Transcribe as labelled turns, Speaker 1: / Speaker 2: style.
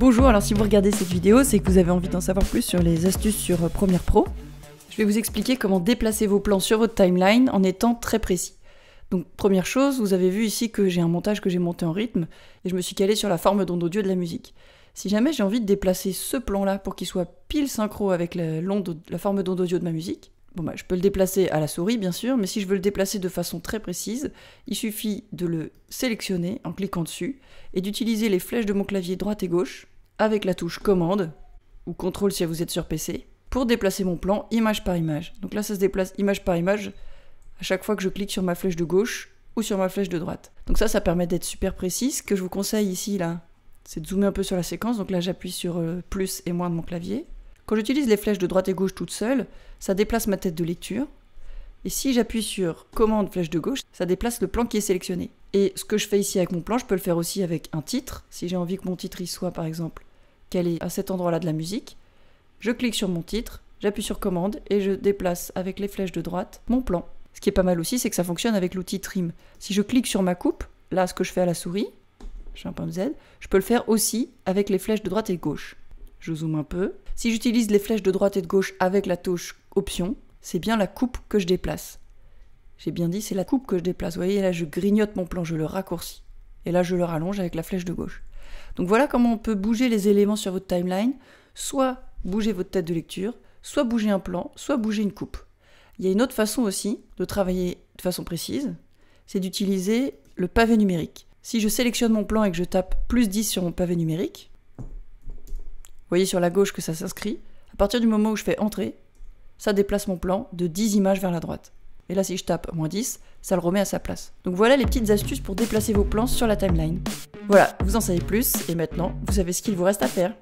Speaker 1: Bonjour, alors si vous regardez cette vidéo, c'est que vous avez envie d'en savoir plus sur les astuces sur euh, Premiere Pro. Je vais vous expliquer comment déplacer vos plans sur votre timeline en étant très précis. Donc première chose, vous avez vu ici que j'ai un montage que j'ai monté en rythme et je me suis calé sur la forme d'onde audio de la musique. Si jamais j'ai envie de déplacer ce plan-là pour qu'il soit pile synchro avec la, la forme d'onde audio de ma musique, bah, je peux le déplacer à la souris, bien sûr, mais si je veux le déplacer de façon très précise, il suffit de le sélectionner en cliquant dessus et d'utiliser les flèches de mon clavier droite et gauche avec la touche commande ou contrôle si vous êtes sur PC pour déplacer mon plan image par image. Donc là, ça se déplace image par image à chaque fois que je clique sur ma flèche de gauche ou sur ma flèche de droite. Donc ça, ça permet d'être super précis. Ce que je vous conseille ici, là, c'est de zoomer un peu sur la séquence. Donc là, j'appuie sur euh, plus et moins de mon clavier quand j'utilise les flèches de droite et gauche toutes seules, ça déplace ma tête de lecture. Et si j'appuie sur commande flèche de gauche, ça déplace le plan qui est sélectionné. Et ce que je fais ici avec mon plan, je peux le faire aussi avec un titre. Si j'ai envie que mon titre soit par exemple qu'elle est à cet endroit-là de la musique, je clique sur mon titre, j'appuie sur commande et je déplace avec les flèches de droite mon plan. Ce qui est pas mal aussi, c'est que ça fonctionne avec l'outil trim. Si je clique sur ma coupe, là ce que je fais à la souris, je Z, je peux le faire aussi avec les flèches de droite et de gauche. Je zoome un peu. Si j'utilise les flèches de droite et de gauche avec la touche Option, c'est bien la coupe que je déplace. J'ai bien dit, c'est la coupe que je déplace. Vous voyez, là, je grignote mon plan, je le raccourcis. Et là, je le rallonge avec la flèche de gauche. Donc voilà comment on peut bouger les éléments sur votre timeline. Soit bouger votre tête de lecture, soit bouger un plan, soit bouger une coupe. Il y a une autre façon aussi de travailler de façon précise, c'est d'utiliser le pavé numérique. Si je sélectionne mon plan et que je tape plus 10 sur mon pavé numérique, voyez sur la gauche que ça s'inscrit. À partir du moment où je fais entrer, ça déplace mon plan de 10 images vers la droite. Et là, si je tape moins 10, ça le remet à sa place. Donc voilà les petites astuces pour déplacer vos plans sur la timeline. Voilà, vous en savez plus, et maintenant, vous savez ce qu'il vous reste à faire.